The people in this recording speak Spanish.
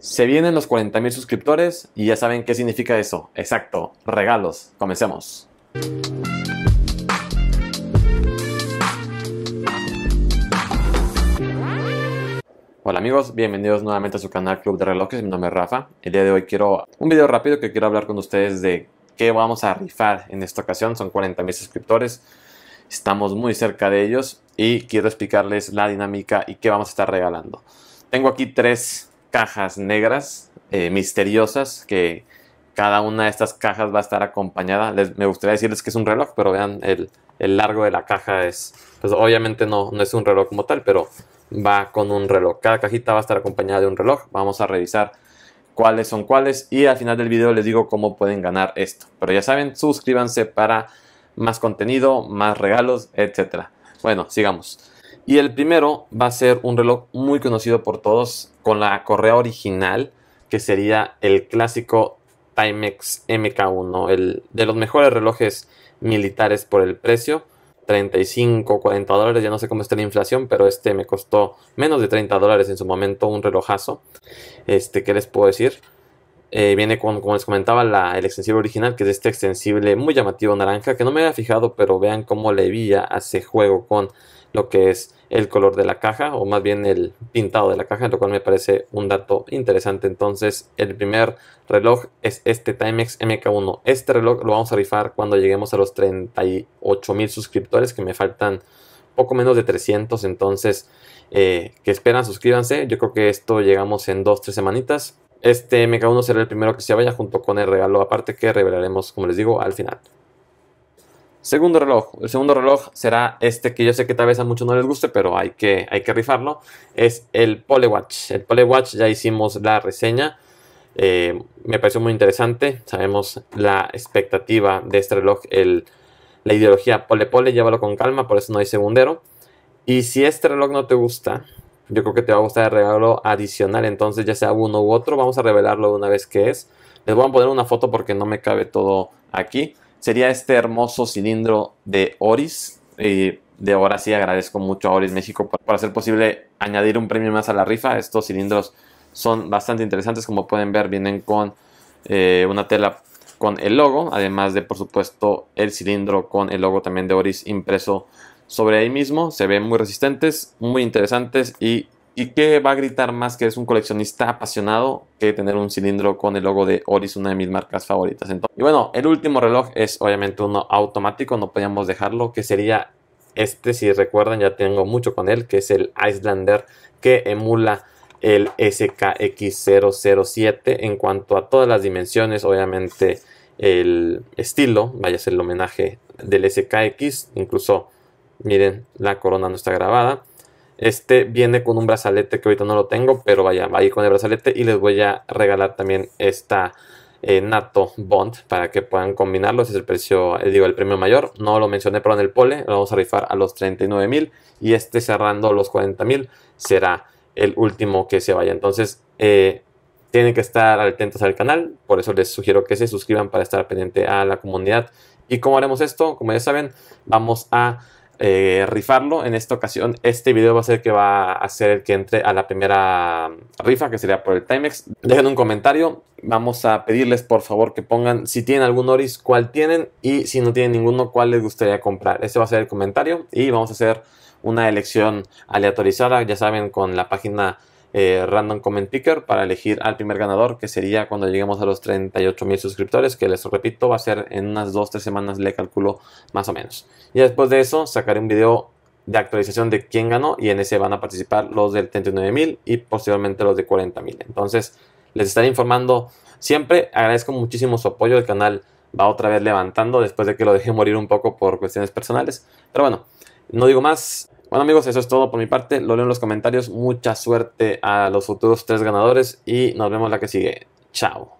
Se vienen los 40.000 suscriptores y ya saben qué significa eso. Exacto, regalos. Comencemos. Hola amigos, bienvenidos nuevamente a su canal Club de Relojes, mi nombre es Rafa. El día de hoy quiero un video rápido que quiero hablar con ustedes de qué vamos a rifar en esta ocasión. Son 40.000 suscriptores, estamos muy cerca de ellos y quiero explicarles la dinámica y qué vamos a estar regalando. Tengo aquí tres cajas negras eh, misteriosas que cada una de estas cajas va a estar acompañada. me gustaría decirles que es un reloj, pero vean, el, largo de la caja es, pues obviamente no, no es un reloj como tal, pero va con un reloj. Cada cajita va a estar acompañada de un reloj. Vamos a revisar cuáles son cuáles y al final del video les digo cómo pueden ganar esto. Pero ya saben, suscríbanse para más contenido, más regalos, etc. Bueno, sigamos. Y el primero va a ser un reloj muy conocido por todos con la correa original, que sería el clásico Timex MK1, el de los mejores relojes militares por el precio. 35, 40 dólares, ya no sé cómo está la inflación, pero este me costó menos de 30 dólares en su momento, un relojazo. Este, ¿qué les puedo decir? Eh, viene con, como les comentaba, la, el extensible original, que es este extensible muy llamativo naranja, que no me había fijado, pero vean cómo le vía hace juego con lo que es el color de la caja o más bien el pintado de la caja, lo cual me parece un dato interesante. Entonces el primer reloj es este Timex MK1. Este reloj lo vamos a rifar cuando lleguemos a los 38 mil suscriptores que me faltan poco menos de 300. Entonces, eh, que esperan, suscríbanse. Yo creo que esto llegamos en 2-3 semanitas. Este MK1 será el primero que se vaya junto con el regalo aparte que revelaremos, como les digo, al final. Segundo reloj. El segundo reloj será este que yo sé que tal vez a muchos no les guste, pero hay que, hay que rifarlo. Es el Polewatch. El Polewatch ya hicimos la reseña. Eh, me pareció muy interesante. Sabemos la expectativa de este reloj, el, la ideología pole pole, llévalo con calma, por eso no hay segundero. Y si este reloj no te gusta, yo creo que te va a gustar el regalo adicional, entonces ya sea uno u otro, vamos a revelarlo una vez que es. Les voy a poner una foto porque no me cabe todo aquí sería este hermoso cilindro de Oris. y de ahora sí agradezco mucho a Oris México por, hacer posible añadir un premio más a la rifa. Estos cilindros son bastante interesantes, como pueden ver, vienen con eh, una tela con el logo, además de por supuesto el cilindro con el logo también de Oris impreso sobre ahí mismo. Se ven muy resistentes, muy interesantes y ¿Y que va a gritar más que es un coleccionista apasionado que tener un cilindro con el logo de Oris, una de mis marcas favoritas? y bueno, el último reloj es obviamente uno automático, no podíamos dejarlo, que sería este, si recuerdan, ya tengo mucho con él, que es el Icelander que emula el SKX007 en cuanto a todas las dimensiones, obviamente el estilo, vaya a ser el homenaje del SKX, incluso miren, la corona no está grabada. Este viene con un brazalete que ahorita no lo tengo, pero vaya, va a ir con el brazalete y les voy a regalar también esta eh, Nato Bond para que puedan combinarlos. es el precio, eh, digo, el premio mayor. No lo mencioné, pero en el pole lo vamos a rifar a los 39 mil y este cerrando los 40 mil será el último que se vaya. Entonces, eh, tienen que estar atentos al canal, por eso les sugiero que se suscriban para estar pendiente a la comunidad. ¿Y cómo haremos esto? Como ya saben, vamos a eh, rifarlo. En esta ocasión, este video va a ser que va a ser el que entre a la primera rifa, que sería por el Timex. Dejen un comentario. Vamos a pedirles por favor que pongan si tienen algún Oris, cuál tienen y si no tienen ninguno, cuál les gustaría comprar. Ese va a ser el comentario y vamos a hacer una elección aleatorizada, ya saben, con la página eh, random comment picker para elegir al primer ganador, que sería cuando lleguemos a los 38 mil suscriptores, que les repito, va a ser en unas 2-3 semanas, le calculo más o menos. Y después de eso, sacaré un video de actualización de quién ganó y en ese van a participar los del mil y posteriormente los de 40.000. Entonces, les estaré informando siempre. Agradezco muchísimo su apoyo. El canal va otra vez levantando después de que lo dejé morir un poco por cuestiones personales. Pero bueno, no digo más. Bueno amigos, eso es todo por mi parte. Lo leo en los comentarios. Mucha suerte a los futuros tres ganadores y nos vemos la que sigue. Chao.